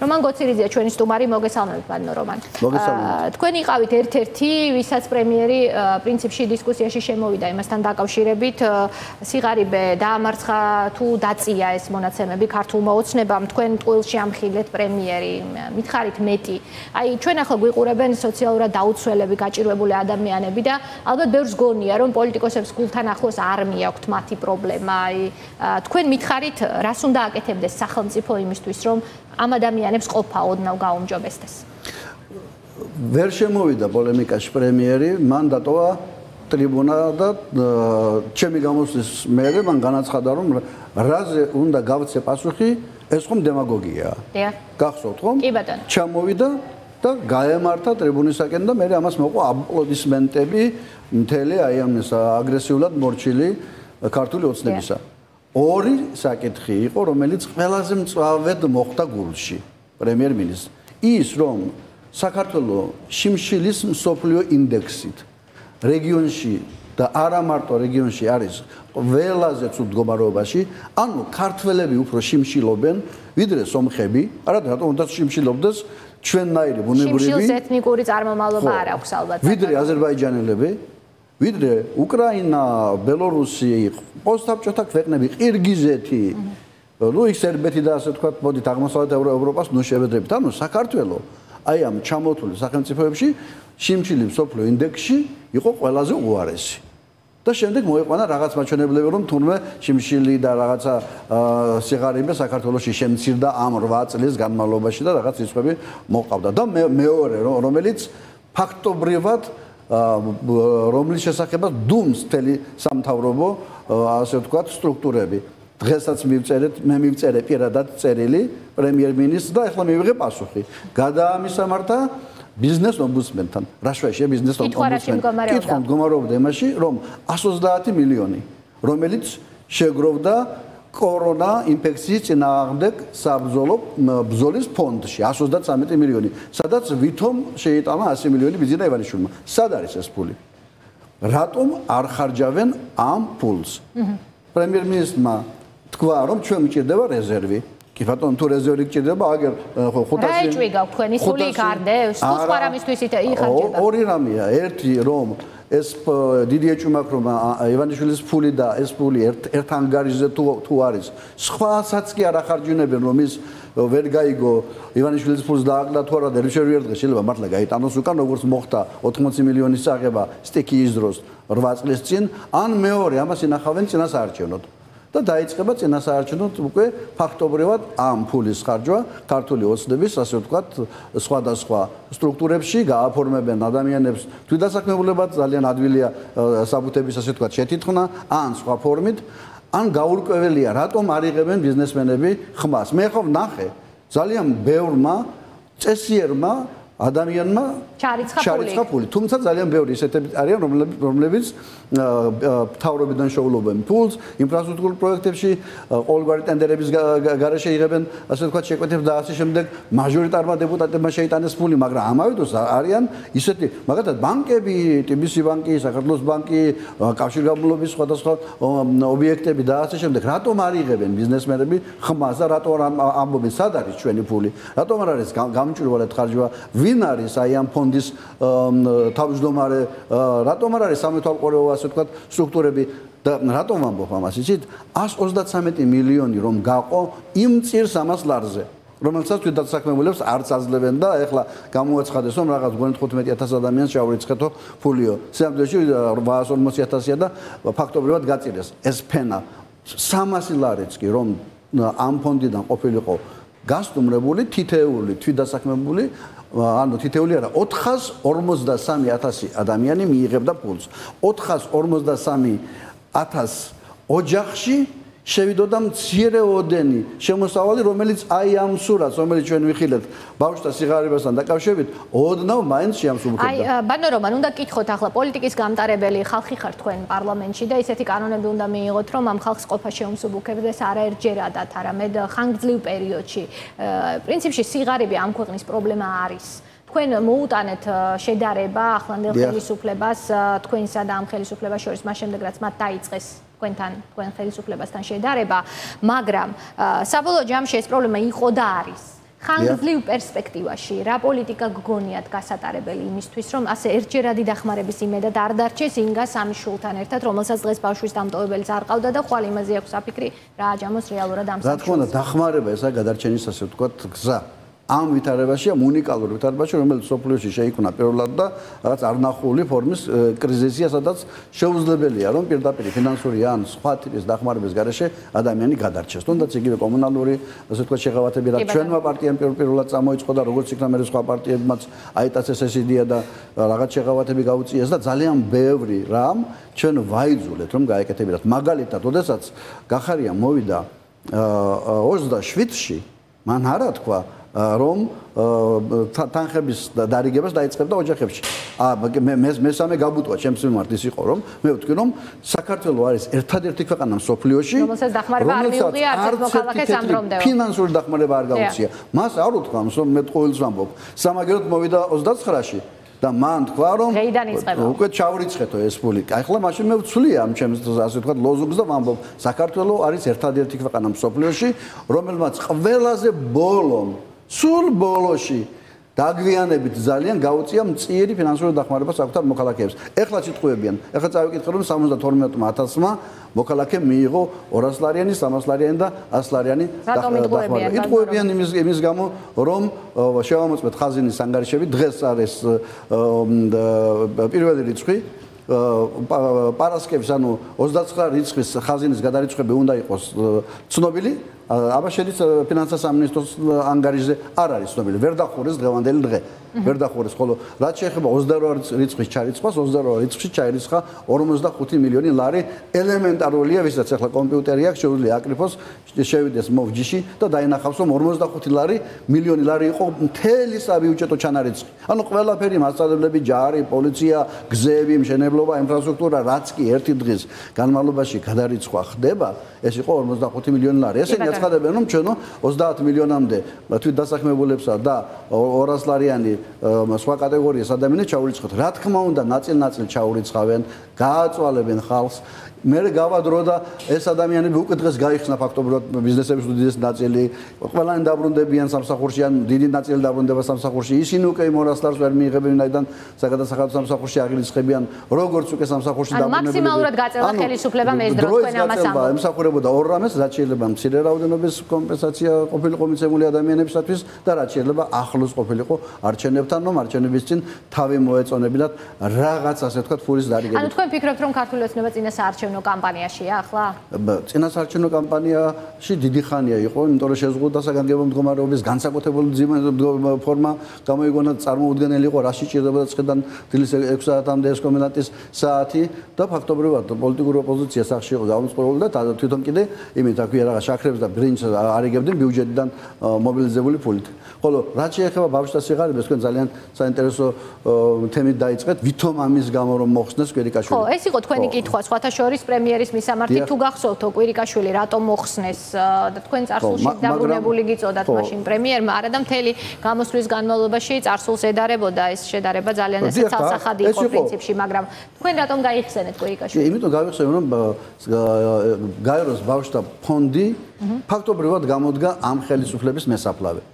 რომან გოცირიძეა ჩვენი სტუმარი მოგესალმებით ბანო რომან თქვენი იყავით ერთ-ერთი ვისაც პრემიერი პრინციპში დისკუსიაში შემოვიდა იმასთან დაკავშირებით სიღარიბე დაამარცხა თუ დაწია ეს მონაცემები ქართულ მოოცნებამ თქვენ ტყუილში ამხილეთ პრემიერი მითხარით მეტი აი ჩვენ ახლა გვიყურებენ სოციალურად დაუცველები გაჭირვებული ადამიანები და ალბათ ბევრს გონია რომ პოლიტიკოსებს გულთან ახლოს არ მიაქვთ მათი პრობლემა აი თქვენ მითხარით რას უნდა აკეთებდეს სახელმწიფო იმისთვის რომ ამ ადამიანებს ყოფა ოდნავ გაუმჯობესდეს. ვერ შემოვიდა პოლემიკაში პრემიერი, მან დატოვა ტრიბუნა და ჩემი გამოსვლის მერე მან განაცხადა რომ რაზე უნდა გავწე პასუხი, ეს ხომ დემაგოგიაა. დიახ. გახსოვთ ხომ? კი ბატონო. ჩამოვიდა და გაემართა ტრიბუნისაკენ და მე ამას მოყვა აპლოდისმენტები მთელი აი ამ ეს აგრესიულად მორჩილი ქართული ოცნებისა. დიახ. ორი საკითხი იყო, რომელიც ყველაზე მწვავედ მოხდა გულში პრემიერ-მინისტრს. ის რომ საქართველოს შიმშილის მსოფლიო ინდექსით რეგიონში და არა მარტო რეგიონში არის ყველაზე ცუდ მდგომარეობაში, ანუ ქართველები უფრო შიმშილობენ, ვიდრე სომხები, არა და რატო უნდა შიმშილობდეს ჩვენნაირი ბუნებრივი შიმშილს ეთნიკური წარმომავლობა არ აქვს ალბათ. ვიდრე აზერბაიჯანელები ვიდრე უკრაინა, ბელორუსი, პოსტსაბჭოთა ქვეყნები, ყირგიზეთი, ну и сербети და ასე თქვა, მოდით აღმოსავლეთ ევროპას ნუ შევედრებით. ანუ საქართველო აი ამ ჩამოთვლილ სახელმწიფოებში შიმშილი სოფლო ინდექსში იყო ყველაზე უარესი. და შემდეგ მოეყვანა რაღაც მაჩვენებლები რომ თურმე შიმშილი და რაღაცა სიგარები საქართველოსში შემცირდა ამ 8 წლის განმავლობაში და რაღაც ისწები მოყავდა და მე მეორე რომელიც ფაქტობრივად რომლის შესახებაც დუმს მთელი სამთავრობო ასე ვთქვათ სტრუქტურები დღესაც მივწერეთ მე მივწერე პირადად წერილი პრემიერ-მინისტრს და ახლა მივიღე პასუხი გადაამისა მართა ბიზნეს ომბუდსმენთან რა შეშე ბიზნეს ომბუდსმენთან კითხო მდგომარეობდა იმაში რომ 130 მილიონი რომელიც შეგროვდა კორონა ინფექციის წინააღმდეგ საბრძოლო ბრძოლის ფონდში 133 მილიონი, სადაც ვითომ შეიტანა 100 მილიონი ბიზნა ივანიშვილმა. სად არის ეს ფული? რატომ არ ხარჯავენ ამ ფულს? პრემიერ-მინისტრმა თქვა, რომ ჩვენ მჭირდება რეზერვი. კი ბატონო, თუ რეზერვი გჭირდება, აგერ 500 რაი ჭვიგავ ქვენი სული გარდა, სხვა რამისთვის იხარჯება. ორი რამეა, ერთი რომ ეს დიდი ეჭვი მაქვს რომ ივანიშვილის ფული და ეს ფული ერთ ანგარიზზე თუ თუ არის სხვაასაც კი არ ახარჯინებენ რომ ის ვერ გაიგო ივანიშვილის ფულს დააკლა თუ არა და რიშერ ვერდღე შეიძლება მართლა გაიტანოს უკან როგორც მოხდა 80 მილიონის აღება სტიკი ის დროს 8 წლის წინ ან მეორე ამას ინახავენ წინასაარჩევნოდ და დაიწყება წინასაარჩევნო უკვე ფაქტობრივად ამ ფულის ხარჯვა ქართული ოცნების ასე ვთქვათ სხვადასხვა სტრუქტურებში გააფორმებენ ადამიანებს თვითდასაქმებულებად ძალიან ადვილია საბუთების ასე ვთქვათ შეთითხნა ან სხვა ფორმით ან გაურკვეველია რატომ არიღებენ ბიზნესმენები ხმას მე ხომ ნახე ძალიან ბევრმა წესიერმა ადამიანმა ჩარიცხა ფული, თუმცა ძალიან ბევრი ისეთები არიან, რომლებიც მთავრობიდან შეულობენ ფულს, ინფრასტრუქტურულ პროექტებში ყოველგვარი ტენდერების გარეშე იღებენ, ასე ვთქვათ, შეკვეთებს და ასე შემდეგ, მაჟორიტარმა დეპუტატებმა შეიტანეს ფული, მაგრამ ამავე დროს არიან ისეთი, მაგათაც ბანკები, ტიბის ბანკი, საქართველოს ბანკი, კავშირგაბმულობის სხვადასხვა ობიექტები და ასე შემდეგ, რატომ არ იღებენ ბიზნესმენები ხმას და რატომ ამბობენ სად არის ჩვენი ფული? რატომ არ არის გამჭვირვალე თხარჯვა? ვი ვინ არის აი ამ ფონდის თავმჯდომარე რატომ არ არის სამეთვალყურეო ასე ვთქვათ სტრუქტურები და რატომ ამბობ ამას იცით 133 მილიონი რომ გაყო იმ წირს ამას ლარზე რომელსაც თვითაც საქმემულებს არც აძლევენ და ეხლა გამოაცხადეს რომ რაღაც 15000 ადამიანს შავრიცხეთო ფულიო სამდროში 840000-ია და ფაქტობრივად გაწირეს ეს ფენა 300 ლარიც კი რომ ამ ფონდიდან ყოფილიყო გასტუმრებული თითეული თვითდასაქმებული ანუ თითეული არა 453000 ადამიანი მიიღებდა პულს 453000 ოჯახში შევიდოდა მცირეოდენი შემოსავალი, რომელიც აი ამ სურათს, რომელიც ჩვენ ვიხილეთ ბავშვთა სიღარიბესთან დაკავშირებით, ოდნავ მაინც შეამსუბუქებდა. აი ბანო რომან, უნდა გითხოთ ახლა პოლიტიკის გამტარებელი ხალხი ხართ თქვენ პარლამენტში და ესეთი კანონები უნდა მიიღოთ, რომ ამ ხალხს ყოფა შეამსუბუქებდეს არაერთჯერადათ, არამედ ხანგძლივ პერიოდში. პრინციპში სიღარიბე ამ ქვეყნის პრობლემა არის. თქვენ მოუტანეთ შედარება ახლანდელ ხელისუფლებას თქვენსა და ამ ხელისუფლებას შორის მას შემდეგ რაც მათ დაიწყეს თქვენთან თქვენ ხელისუფლებასთან შედარება მაგრამ საბოლოო ჯამში ეს პრობლემა იყო და არის ხანგრძლივ პერსპექტივაში რა პოლიტიკა გგონიათ გასატარებელი იმისთვის რომ ასე ერთჯერადი დახმარების იმედად არ დარჩეს ინგა სამიშულთან ერთად რომელსაც დღეს ბავშვის დამტოვებელიც არ ყავდა და ხვალ იმაზე აქვს საფიქრი რა აჯამოს რეალურად ამ საქმეში რა თქმა უნდა დახმარება ესა გადარჩენის ასე ვთქვათ გზა ამ ვითარებაშია უნიკალური ვითარებაში, რომელიც სოფლიოში შეიქმნა პირველად და რაც არნახული ფორმის კრიზისია, სადაც შეუძლებელია, რომ პირდაპირ ფინანსური ან სხვა ტიპის დახმარების გარეშე ადამიანი გადარჩეს. თუნდაც იგივე კომუნალური, ასე თქვა შეღავათები რაც ჩვენმა პარტიამ პირველად წამოიწყო და როგორც იქნა მე სხვა პარტიებმაც აიტაცეს ეს იდეა და რაღაც შეღავათები გაუწიეს და ძალიან ბევრი რამ ჩვენ ვაიძულეთ, რომ გაეკეთებინათ. მაგალითად, შესაძაც გახარია მოვიდა 27-ში მან არა თქვა რომ танხების დარიგებას დაიწყებდა ოჯახებში. ა მე მესამე გაგუტყვა ჩემს მიმართ ის იყო რომ მე ვთქვი რომ საქართველოს არის ერთადერთი ქვეყანა მსოფლიოში რომელსაც დახმარება არ მიუღია არც მოქალაქეს ამბრომდე. ფინანსური დახმარება არ გაუწია. მას არ უთხამს რომ მე ყოველს ვამბობ. სამაგეროდ მოვიდა 29-ში. და მან თქვა რომ უკვე ჩავრიცხეთო ეს ფული. ახლა მაშინ მე ვცვლია ამ ჩემს ასე ვთქვათ ლოზუნგს და ვამბობ საქართველოს არის ერთადერთი ქვეყანა მსოფლიოში რომელმაც ყველაზე ბოლომდე სულ ბოლოში დაგვიანებით ძალიან გაუწია მწირი ფინანსური დახმარება საკუთარ მოქალაქეებს. ეხლა ციტყვებიან. ეხლა წავიკითხე რომ 72000-მა მოქალაქემ მიიღო 200 ლარიანი, 300 ლარიანი და 100 ლარიანი დახმარება. იტყვებიან იმის იმის გამო რომ შევამოწმეთ ხაზინის ანგარიშები დღეს არის პირველი რიცხვი პარასკევს ანუ 29 რიცხვის ხაზინის გადარიცხვები უნდა იყოს ცნობილი აბა შედის э, ფინანსთა სამინისტროს ანგარიშზე არ არის ცნობილი ვერ დახურეს დღევანდელი დღე ვერ დახურეს ხოლო რაც შეეხება 28 რიცხვის ჩარიცხვას 28 რიცხვში ჩაერიცხა 55 მილიონი ლარი ელემენტარულია ვისაც ახლა კომპიუტერი აქვს შეუძლია აკრიფოს შევიდეს მოვჯიში და დაინახავს რომ 45 ლარი მილიონი ლარი იყო მთელი საბიუჯეტო ჩანარიცხვი ანუ ყველაფერი მასშტაბებელი ჯარი პოლიცია გზები მშენებლობა ინფრასტრუქტურა რაც კი ერთი დღის განმავლობაში გადარიცხვა ხდება ეს იყო 45 მილიონი ლარი ესენი აცხადებენ რომ ჩვენო 30 მილიონამდე თვით დასახმებულებსა და 200 ლარიანი სხვა კატეგორიის ადამიანებს ჩაურიცხოთ. რა თქმა უნდა, ნაწილ-ნაწილ ჩაურიცხავენ, გააწვალებენ ხალხს. მე გავადრო და ეს ადამიანები უკვე დღეს გაიხსნა ფაქტობრივად ბიზნესების უდიდეს ნაწილი ყველანი დაბრუნდებიან სამსახურშიან დიდი ნაწილი დაბრუნდება სამსახურში ისინი უკვე მონასტარს ვერ მიიღებენ აიდან საგადასახადო სამსახურში აღილისხებიან როგორც უკვე სამსახურში დაბრუნებული ან მაქსიმალურად გაწელა ხელისუფლებამ ეს დრო თქვენ ამას ამბობთ ემსახურებოდა ორ რამეს რაც შეიძლება მცირე რაოდენობის კომპენსაცია ყოფილიყო მიცემული ადამიანებისათვის და რაც შეიძლება ახლოს ყოფილიყო არჩენებთან რომ არჩენების წინ თავი მოეწონებინათ რაღაც ასე ვთქვათ ფულის დარიგებით ანუ თქვენ ფიქრობთ რომ ქართულ ეცნობა წინა საარჩენო საარჩევნო კამპანიაშია ახლა? წინა საარჩევნო კამპანიაში დიდი ხანია იყო, იმიტომ რომ შეზღუდა საგანგებო მდგომარეობის განსაკუთრებული ძიმა ფორმა გამოიგონა წარმოუდგენელი იყო, რაში ჭირდებოდა წედან დილის 6 საათამდე ეს კომენტის საათი და ფაქტობრივად პოლიტიკური ოპოზიცია სახში იყო გამოსწორებული და თვითონ კიდე იმით აქვე რაღაც შაქრებს და ბრინჩს არიგებდნენ ბიუჯეტიდან მობილიზებული ფულით. ხოლო რა შეეხება ბავშვთა სიღარიბეს, თქვენ ძალიან საინტერესო თემით დაიწყეთ, ვითომ ამის გამო რომ მოხსნეს კვირიკაშვილი. ხო, ეს იყო თქვენი კითხვა, სხვათა შორის არის პრემიერის მისამართი თუ გახსოვთ ოკვირიკაშვილი რატომ მოხსნეს და თქვენ წარსულში დაბრუნებული გიწოდათ მაშინ პრემიერმა არა და მთელი გამოსვლის განმავლობაში წარსულს ედარებოდა ეს შედარება ძალიან ესე ცალსახადი იყო პრინციპში მაგრამ თქვენ რატომ გაიხსენეთ ოკვირიკაშვილი კი იმიტომ გავიხსენე რომ გაეროს ბავშვთა ფონდი ფაქტობრივად გამოდგა ამ ხელისუფლების მესაფლავე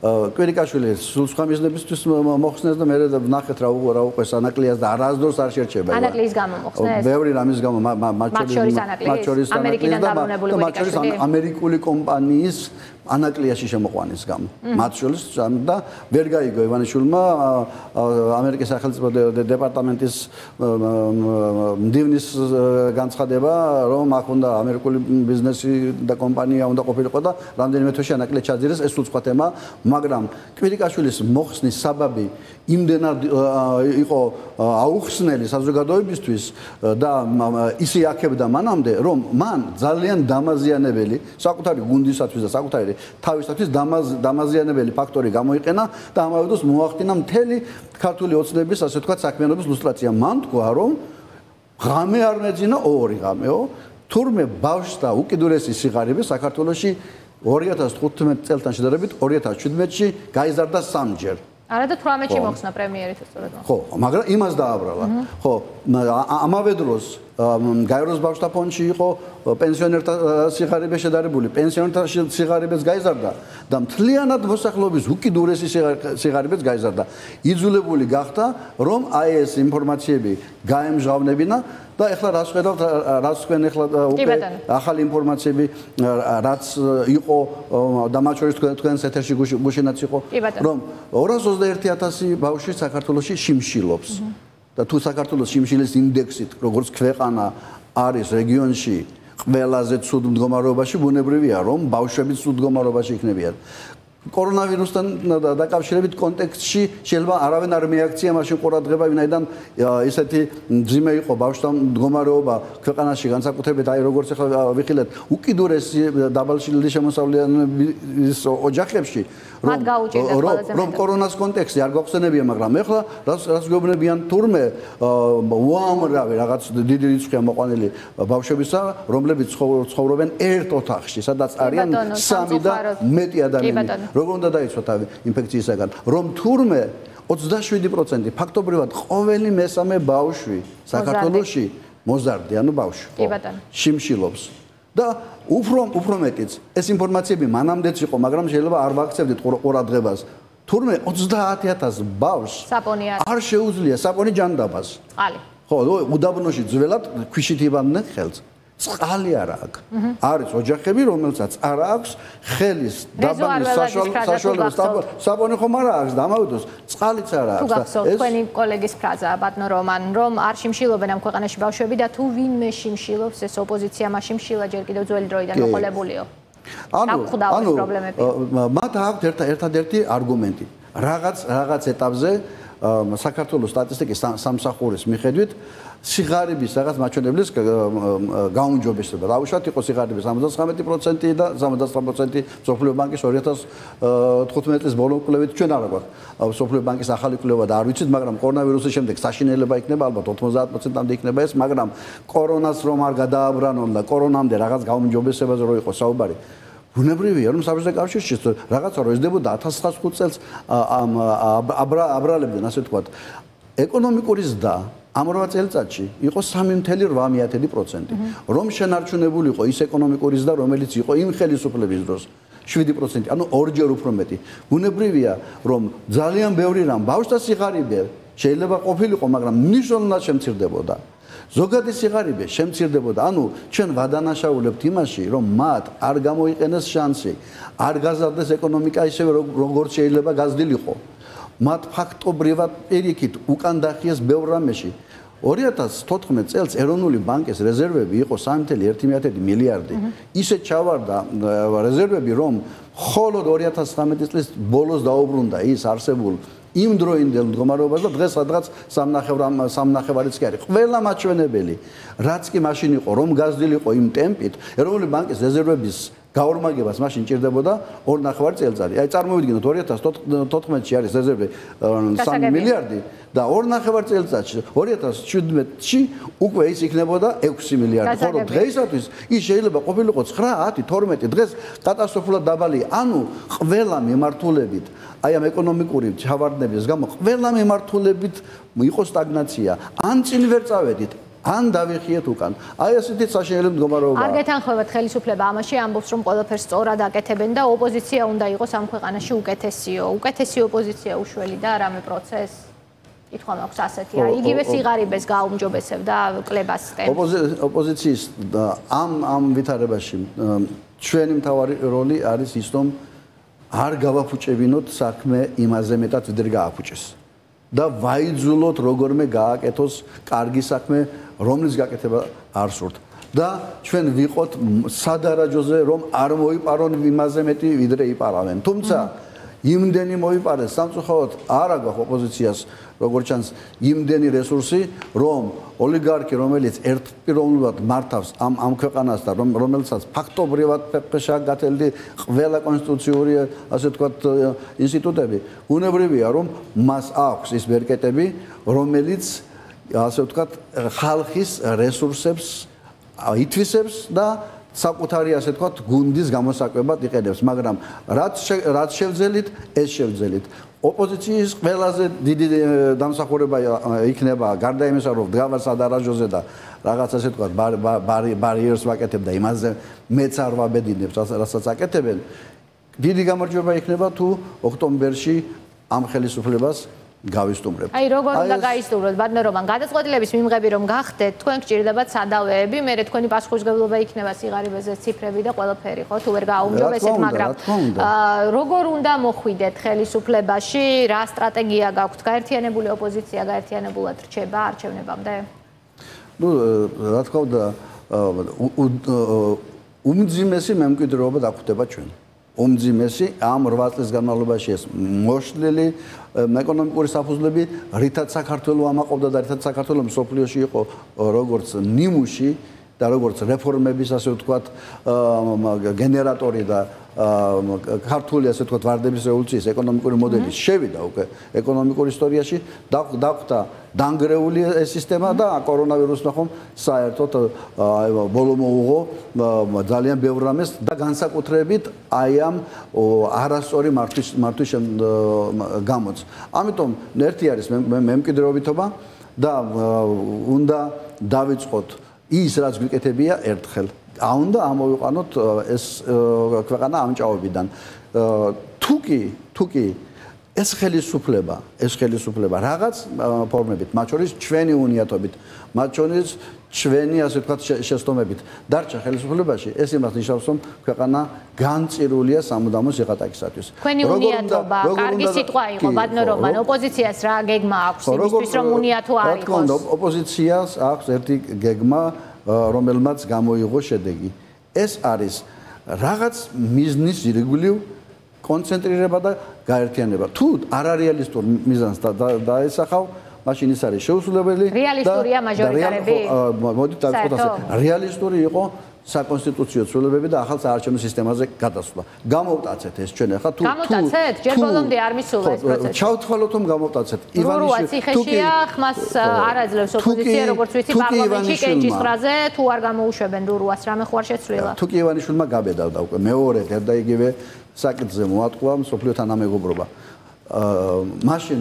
კვირიკაშვილი სულ სხვა მიზნებისთვის მოხსნეს და მე ნახეთ რა უყო რა უყო სანაკლიას და არასდროს არ შეერჩება. ანაკლიის გამო მოხსნეს? ბევრი რამის გამო მათ შორის ანაკლიის ამერიკიდან დაბრუნებული და მათ შორის ამერიკული კომპანიის ანაკლიაში შემოყვანის გამო მათ შორის და ვერ გაიგო ივანიშვილმა ამერიკის სახელმწიფო დეპარტამენტის მდივნის განცხადება რომ აქ უნდა ამერიკული ბიზნესი და კომპანია უნდა ყოფილიყო და რამდენიმე თვეში ანაკლია ჩაძირეს ეს სულ სხვა თემა მაგრამ კვირიკაშვილის მოხსნის საბაბი იმდენად იყო აუხსნელი საზოგადოებისთვის და ისე აქებდა მანამდე რომ მან ძალიან დამაზიანებელი საკუთარი გუნდისათვის და საკუთარი ფაქტორი თავისთავად დამაზიანებელი ფაქტორი გამოიყენა და ამავე დროს მოახდინა მთელი ქართული ოცნების ასე თქვა საქმიანობის ლუსტრაცია მან თქვა რომ ღამე არ მეძინა ორი ღამეო თურმე ბავშთა უკიდურესი სიღარიბე საქართველოსში 2015 წელთან შედარებით 2017-ში გაიზარდა სამჯერ არადა 18-ში მოხსნა პრემიერი თუ სწორად ხო მაგრამ იმას დააბრალა ხო ამავე დროს გაეროს ბავშვთა ფონდში იყო პენსიონერთა სიხარიბე შედარებული პენსიონერთა სიხარიბეს გაიზარდა და მთლიანად მოსახლეობის უკიდურესი სიხარიბეს გაიზარდა იძულებული გახდა რომ აი ეს ინფორმაციები გაემჟავნებინა და ახლა რას ხედავთ რას თქვენ ახლა უკვე ახალი ინფორმაციები რაც იყო და მათ შორის თქვენ თქვენს ეთერში გუშინაც იყო რომ 221000 ბავშვი საქართველოში შიმშილობს და თუ საქართველოს სიმშილის ინდექსით როგორც ქვეყანა არის რეგიონში ყველაზე ცუდ მდგომარეობაში ბუნებრივია რომ ბავშვები ცუდ მდგომარეობაში იქნებიან კორონავირუსთან დაკავშირებით კონტექსში შეიძლება არავენ არ რეაქცია მაშინ ყურადღება ვინაიდან ესეთი ძიმე იყო ბავშვთან მდგომარეობა ქვეყანაში განსაკუთრებით აი როგორც ახლა ვიხილეთ უკიდურეს დაბალშილი შემოსავლიანების ოჯახებში რომ რომ რომ კორონას კონტექსტი არ გვახსენებია მაგრამ ახლა რას რას გვეუბნებიან თურმე უამრავი რაღაც დიდი რიცხვია მოყვანილი ბავშვებისა რომლებიც ცხოვრობენ ერთ ოთახში სადაც არიან სამი და მეტი ადამიანი როგორ უნდა დაიცვათ ამ ინფექციისგან რომ თურმე 27% ფაქტობრივად ყოველი მესამე ბავშვი საქართველოსში მოზარდი ანუ ბავშვი კი ბატონო შიმშილობს და უფრო უფრო მეტიც ეს ინფორმაციები მანამდეც იყო მაგრამ შეიძლება არ ვაქცევდით ყურა დღებას თურმე 30000 ბავშვს საპონი არ შეუძლია საპონი ჯანდაბას ხალი ხო უდაბნოში ძველად ქვიშით იბანდნენ ხელს წყალი არა აქვს. არის ოჯახები, რომელსაც არა აქვს ხელის დაბალი საშუალო საბონი ხომ არა აქვს და ამავდროულს წყალიც არა აქვს. ეს თქვენი კოლეგის ფრაზა ბატონო რომან რომ არ შიმშილობენ ამ ქვეყანაში ბავშვები და თუ ვინმე შიმშილობს ეს ოპოზიცია მას შიმშილა ჯერ კიდევ ძველი დროიდან მოყოლებულიო. ანუ ანუ მათ აქვს ერთადერთი არგუმენტი. რაღაც რაღაც ეტაპზე საქართველოს სტატისტიკის სამსახურის მიხედვით სიღარიბის რაღაც მაჩვენებლის გაუმჯობესება. დავუშვათ იყოს სიღარიბის 79% და 79% სოფლიო ბანკის 2015 წლის ბოლო კვლევით ჩვენ არა გვაქვს. სოფლიო ბანკის ახალი კვლევა და არ ვიცით, მაგრამ კორონავირუსის შემდეგ საშინელება იქნება ალბათ 90%-ამდე იქნება ეს, მაგრამ კორონას რომ არ გადააბრანონ და კორონამდე რაღაც გაუმჯობესებაზე რო იყოს საუბარი. ბუნებრივია რომ საბჭოთა კავშირში რაღაცა რო ეძებოდა 1905 წელს აბრალებდნენ ასე თქვათ ეკონომიკური ზრდა ამ 8 წელიწადში იყო 3.8%. რომ შენარჩუნებულიყო ის ეკონომიკური ზრდა, რომელიც იყო იმ ხელისუფლების დროს 7%, ანუ ორჯერ უფრო მეტი. უნებრივია, რომ ძალიან ბევრი რამ ბავშთა სიღარიბე შეიძლება ყოფილიყო, მაგრამ მნიშვნელოვნად შემცირდებოდა. ზოგადი სიღარიბე შემცირდებოდა. ანუ ჩვენ ვადანაშაულებთ იმაში, რომ მათ არ გამოიყენეს შანსი, არ გაზარდეს ეკონომიკა ისევე როგორც შეიძლება გაზრდილიყო. მათ ფაქტობრივად პერიქით უკან დახიეს ბევრ რამეში 2014 წელს ეროვნული ბანკის რეზერვები იყო 3.1 მილიარდი. ისე ჩავარდა რეზერვები, რომ მხოლოდ 2015 წლის ბოლოს დაუბრუნდა ის არსებულ იმ დროინდელ მდგომარეობას და დღეს რაღაც სამნახევრამ სამნახევარიც კი არის. ყველა მაჩვენებელი, რაც კი მაშინ იყო, რომ გაზრდილიყო იმ ტემპით, ეროვნული ბანკის რეზერვების გაორმაგებას მაშინ ჭირდებოდა 2.5 წელიწადი. აი წარმოვიდგინოთ 2014-ში არის რეზერვი 3 მილიარდი და 2.5 წელიწადში 2017-ში უკვე ის იქნებოდა 6 მილიარდი. ხოლო დღეისათვის ის შეიძლება ყოფილიყო 9, 10, 12. დღეს კატასტროფულად დაბალია. ანუ ყველა მიმართულებით აი ამ ეკონომიკური ჩავარდნების გამო ყველა მიმართულებით იყო სტაგნაცია. ან წინ ვერ წავედით, ან დავიხიეთ უკან. აი ესეთი საშეელი მდგომარეობაა. არ გეთანხმებათ ხელისუფლება ამაში ამბობს რომ ყველაფერს სწორად აკეთებენ და ოპოზიცია უნდა იყოს ამ ქვეყანაში უკეთესიო. უკეთესი ოპოზიცია უშველი და არამე პროცესი. კითხვა მაქვს ასეთი. აი იგივე სიღარიბეს გააუმჯობესებ და კლებას სტემ. ოპოზიციის და ამ ამ ვითარებაში ჩვენი მთავარი როლი არის ის რომ არ გავაფუჭებინოთ საქმე იმაზე მეტად ვიდრე გააფუჭეს. და ვაიძულოთ როგორმე გააკეთოს კარგი საქმე, რომლის გაკეთება არ სურთ. და ჩვენ ვიყოთ სადარაჯოზე, რომ არ მოიპარონ იმაზე მეტი, ვიდრე იპარავენ. თუმცა, იმდენი მოიპარეს სამწუხაროდ არ აგვა ოპოზიციას როგორც ჩანს იმდენი რესურსი რომ ოლიგარქი რომელიც ერთპიროვნულად მართავს ამ ამ ქვეყანას და რომელსაც ფაქტობრივად ფეხშა გათელდი ყველა კონსტიტუციური ასე თქვა ინსტიტუტები უნებრივია რომ მას აქვს ის ბერკეტები რომელიც ასე ვთქვათ ხალხის რესურსებს ითვისებს და საკუთარი ასე თქვა გუნდის გამოსაკვებად იყენებს, მაგრამ რაც რაც შევძელით, ეს შევძელით. ოპოზიციის ყველაზე დიდი დამსახურება იქნება გარდა იმისა, რომ დგავს ადარაჟოზე და რაღაც ასე თქვა ბარიერს ვაკეთებ და იმაზე მეც არ ვაბედინებს, რასაც აკეთებენ. დიდი გამარჯობა იქნება თუ ოქტომბერში ამ ხელისუფლებას გავისტუმრებთ. აი როგორ უნდა გაისტუმროთ ბატონო რომან გადაწყვეტილების მიმღები რომ გახდეთ თქვენ გჭირდებათ სადავეები მე რე თქვენი პასუხისგებლობა იქნება სიგარებეზე ციფრები და ყველაფერი ხო თუ ვერ გააუმჯობ ესეთ მაგრამ აა როგორ უნდა მოხვიდეთ ხელისუფლებაში რა სტრატეგია გაქვთ გაერთიანებული ოპოზიცია გაერთიანებულად რჩება არჩევნებამდე? ნუ э, რა თქმა უნდა უმძიმესი მემკვიდრეობა დაგხვდება ჩვენ. აჰა. უმძიმესი ამ 8 წლის განმავლობაში ეს მოშლილი ეკონომიკური საფუძვლები, რითაც საქართველოს ამაყობდა და რითაც საქართველოს სოფლიოში იყო როგორც ნიმუში და როგორც რეფორმების ასე ვთქვათ გენერატორი და ქართული ასე ვთქვათ ვარდების რევოლუციის ეკონომიკური მოდელი შევიდა უკვე ეკონომიკურ ისტორიაში და დაყვდა დანგრეული ეს სისტემა და კორონავირუსმა ხომ საერთოდ აი ბოლო მოუღო ძალიან ბევრ რამეს და განსაკუთრებით აი ამ არასწორი მართვის მართვის გამოც. ამიტომ ერთი არის მემკვიდრეობითობა და უნდა დავიწყოთ ის რაც გიკეთებია ერთხელ ა უნდა ამოვიყანოთ ეს ქვეყანა ამჭაობიდან თუკი თუკი ეს ხელისუფლება ეს ხელისუფლება რაღაც ფორმებით მათ შორის ჩვენი უნიათობით მათ შორის ჩვენი ასე ვთქვათ შეცდომებით დარჩა ხელისუფლებაში ეს იმას ნიშნავს რომ ქვეყანა განწირულია სამუდამო შეღატაკისათვის ქვენი უნიათობა კარგი სიტყვა იყო ბატონო რომან ოპოზიციას რა გეგმა აქვს იმისთვის რომ უნიათო არ იყოს რა თქმა უნდა ოპოზიციას აქვს ერთი გეგმა რომელმაც გამოიღო შედეგი ეს არის რაღაც მიზნის ირეგულირ კონცენტრირება და გაერთიანება თუ არარეალისტურ მიზანს დაესახავ მაშინ ის არის შეუსრულებელი და რეალისტურია მაჟორიტარები? მოდი დავწერთ ასე. რეალისტური იყო საკონსტიტუციო ცვლილებები და ახალ საარჩევნო სისტემაზე გადასვლა. გამოვტაცეთ ეს ჩვენ ახლა თუ გამოვტაცეთ, ჯერ ბოლომდე არ მისულა ეს პროცესი. ჩავთვალოთ რომ გამოვტაცეთ. ივანიშვილი თუ კი ხმას არ აძლევს ოპოზიცია როგორც ვიცი პარლამენტში კენჯის ფრაზე თუ არ გამოუშვებენ რურუას რამე ხوار შეცვლილა. თუ კი ივანიშვილმა გაბედავდა უკვე მეორე და იგივე საკითხზე მოატყვა სოფლიო თანამეგობრობა. აა მაშინ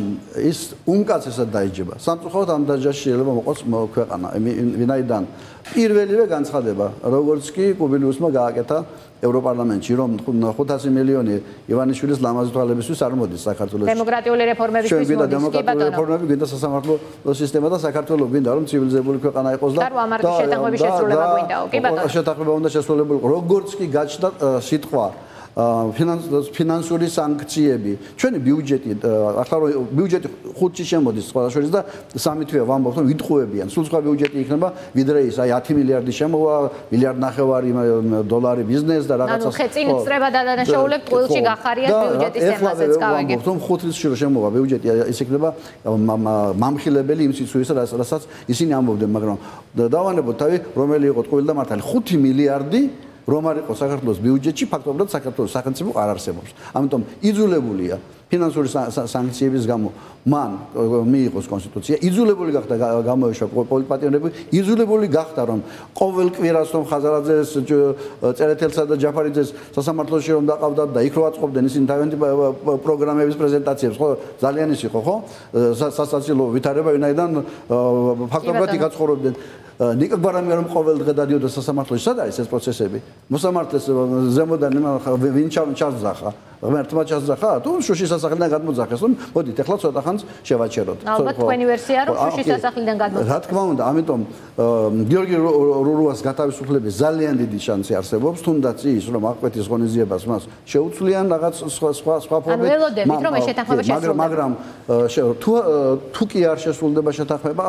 ის უმკაცესად დაიჯება. სამწუხაროდ ამ დაჯაში შეიძლება მოყოს ქვეყანა, ვინაიდან პირველივე განცხადება, როგორც კი კუბილიუსმა გააკეთა ევროპარლამენტში, რომ 500 მილიონი ივანიშვილის ლამაზი თვალებისთვის არ მოდის საქართველოში. დემოკრატიული რეფორმებისთვის მოდის. შეიძლება დემოკრატიული რეფორმები გინდა სასამართლო სისტემა და საქართველო გინდა, რომ ცივილიზებული ქვეყანა იყოს და და შეთანხმების შესრულება გინდაო. კი ბატონო. შეთანხმება უნდა შესრულებულიყო, როგორც კი გაჩნდა სიტყვა ფინანსური სანქციები. ჩვენი ბიუჯეტი ახლა რომ ბიუჯეტი 5-ში შემოდის სხვადასხვაზე და სამი თვეა ვამბობთ რომ ვითხოვებიან. სულ სხვა ბიუჯეტი იქნება ვიდრე ის, აი 10 მილიარდი შემოვა, მილიარდ ნახევარი დოლარი ბიზნეს და რაღაცა. ანუ ხეცინ წრება და დანაშაულებ ყოველში გახარია ბიუჯეტის ემასეც გავაგებ. და ვამბობთ რომ 5-ში შემოვა ბიუჯეტი, ეს იქნება მამხილებელი იმ სიცოცხლეს რასაც ისინი ამბობდნენ, მაგრამ დავანებოთ თავი რომელი იყო ყოველდა მართალი 5 მილიარდი რომ არ იყოს საქართველოს ბიუჯეტში ფაქტობრივად საქართველოს სახელმწიფო არ არსებობს ამიტომ იძულებულია ფინანსური სანქციების გამო მან მიიღოს კონსტიტუცია იძულებული გახდა გამოეშვა პოლიტპატიონები იძულებული გახდა რომ ყოველ კვირას რომ ხაზარაძეს წერეთელსა და ჯაფარიძეს სასამართლოში რომ დაყავდათ და იქ რო აწყობდნენ ისინი თავიანთი პროგრამების პრეზენტაციებს ხო ძალიან ის იყო ხო სასაცილო ვითარება ვინაიდან ფაქტობრივად იგაცხოვრობდნენ ნიკო ბარამია რომ ყოველ დღე დადიოდა სასამართლოში სად არის ეს პროცესები მოსამართლეს ზემოდან ვინ ჩავ ჩაძახა ღმერთმა ჩასძახა თუ შუშის სასახლიდან გადმოძახეს რომ მოდით ახლა ცოტა ხანს შევაჩეროთ ხო ხო თქვენი ვერსია რომ შუშის სასახლიდან გადმოძახეს რა თქმა უნდა ამიტომ გიორგი რურუას გათავისუფლების ძალიან დიდი შანსი არსებობს თუნდაც ის რომ აღკვეთის ღონისძიებას მას შეუცვლიან რაღაც სხვა სხვა სხვა ფორმით ანუ ველოდებით რომ ეს შეთანხმება შესრულდება მაგრამ მაგრამ თუ თუ კი არ შესრულდება შეთანხმება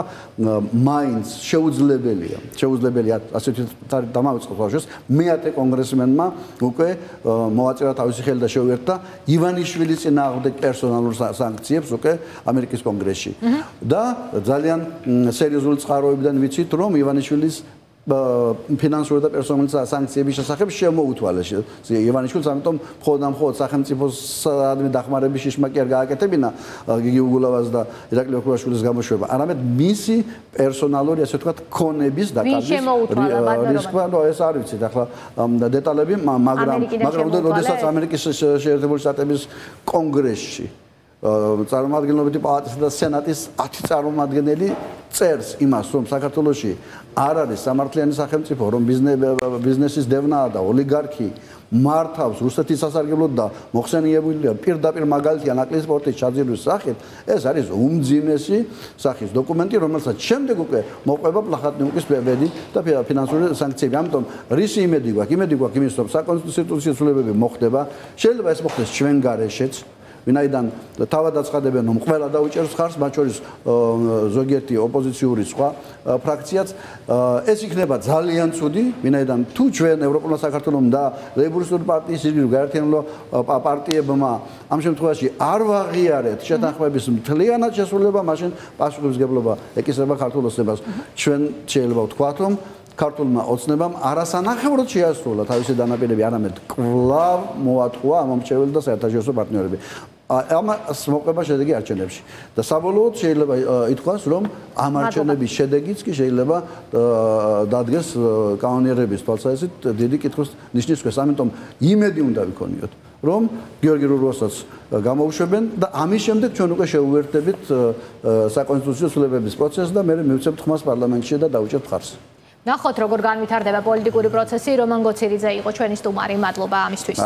მაინც შეუძლებელია შეუძლებელია ასეთი დამავიწყოს ბავშვს მეათე კონგრესმენმა უკვე მოაწერა თავისი ხელი და შეუერთა გაგიგებთ და ივანიშვილი წინააღმდეგ პერსონალურ სანქციებს უკვე ამერიკის კონგრესში და ძალიან სერიოზული წყაროებიდან ვიცით რომ ივანიშვილის ფინანსური და პერსონალური სანქციების შესახებ შემოუთვალეს. ივანიშვილს ამიტომ მხოლოდ ამხოლოდ სახელმწიფოს ადმინ დახმარების შეშმაკი არ გააკეთებინა გიგი უგულავას და ირაკლი ოქუაშვილის გამოშვება. არამედ მისი პერსონალური ასე ვთქვათ ქონების დაკარგვის რისკმა, ნუ ეს არ ვიცით ახლა დეტალები, მაგრამ მაგრამ უნდა როდესაც ამერიკის შეერთებული შტატების კონგრესში წარმომადგენლობითი პალატისა და სენატის 10 წარმომადგენელი წერს იმას, რომ საქართველოსში არ არის სამართლიანი სახელმწიფო, რომ ბიზნესის დევნაა და ოლიგარქი მართავს რუსეთის სასარგებლოდ და მოხსენიებულია პირდაპირ მაგალითია ნაკლის პორტის ჩაძირვის სახით, ეს არის უმძიმესი სახის დოკუმენტი, რომელსაც შემდეგ უკვე მოყვება პლახატნიუკის ბედი და ფინანსური სანქციები. ამიტომ რისი იმედი გვაქვს? იმედი გვაქვს იმის, რომ საკონსტიტუციო ცვლილებები მოხდება. შეიძლება ეს მოხდეს ჩვენ გარეშეც, ვინაიდან თავად აცხადებენ რომ ყველა დაუჭერს ხარს, მათ შორის ზოგიერთი ოპოზიციური სხვა ფრაქციაც ეს იქნება ძალიან ცუდი, ვინაიდან თუ ჩვენ ევროპულ საქართველოს და ლეიბურისტული პარტიის ისრ გარეთენო პარტიებმა ამ შემთხვევაში არ ვაღიარეთ შეთანხმების მთლიანად შესრულება, მაშინ პასუხისგებლობა ეკისრება ქართულ ოცნებას. ჩვენ შეიძლება ვთქვათ რომ ქართულმა ოცნებამ არასანახევროდ შეასრულა თავისი დანაპირები, არამედ კვლავ მოატყუა ამომრჩეველი და საერთაშორისო პარტნიორები. ამას მოყვება შედეგი არჩევნებში. და საბოლოოდ შეიძლება ითქვას, რომ ამ არჩევნების შედეგიც კი შეიძლება დადგეს კანონიერების თვალსაზრისით დიდი კითხვის ნიშნის ქვეშ. ამიტომ იმედი უნდა ვიქონიოთ, რომ გიორგი რუსოსაც გამოუშვებენ და ამის შემდეგ ჩვენ უკვე შეუერთდებით საკონსტიტუციო ცვლილებების პროცესს და მე მივცემ თხმას პარლამენტში და დაუჭერ ხარს. ნახოთ როგორ განვითარდება პოლიტიკური პროცესი რომან გოცირიძე იყო ჩვენი სტუმარი მადლობა ამისთვის